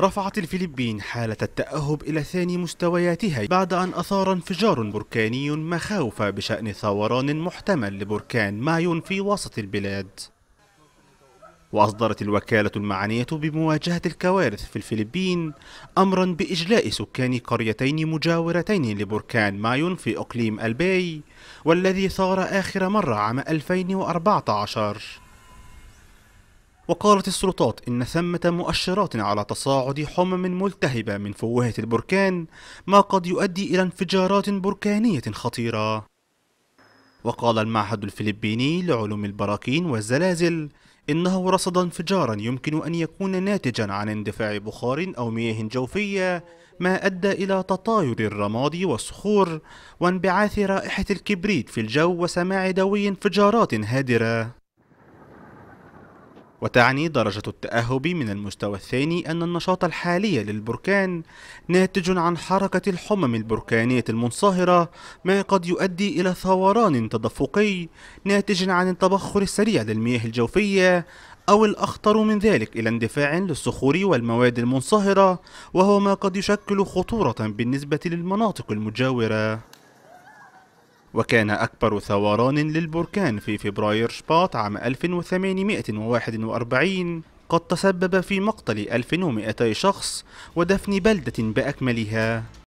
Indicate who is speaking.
Speaker 1: رفعت الفلبين حالة التأهب إلى ثاني مستوياتها بعد أن أثار انفجار بركاني مخاوف بشأن ثوران محتمل لبركان مايون في وسط البلاد وأصدرت الوكالة المعنية بمواجهة الكوارث في الفلبين أمرا بإجلاء سكان قريتين مجاورتين لبركان مايون في أقليم الباي والذي ثار آخر مرة عام 2014 وقالت السلطات إن ثمة مؤشرات على تصاعد حمم ملتهبة من فوهة البركان ما قد يؤدي إلى انفجارات بركانية خطيرة وقال المعهد الفلبيني لعلوم البراكين والزلازل إنه رصد انفجارا يمكن أن يكون ناتجا عن اندفاع بخار أو مياه جوفية ما أدى إلى تطاير الرماد والصخور وانبعاث رائحة الكبريت في الجو وسماع دوي انفجارات هادرة وتعني درجة التأهب من المستوى الثاني أن النشاط الحالي للبركان ناتج عن حركة الحمم البركانية المنصهرة ما قد يؤدي إلى ثوران تدفقي ناتج عن التبخر السريع للمياه الجوفية أو الأخطر من ذلك إلى اندفاع للصخور والمواد المنصهرة وهو ما قد يشكل خطورة بالنسبة للمناطق المجاورة وكان أكبر ثوران للبركان في فبراير شباط عام 1841 قد تسبب في مقتل 1200 شخص ودفن بلدة بأكملها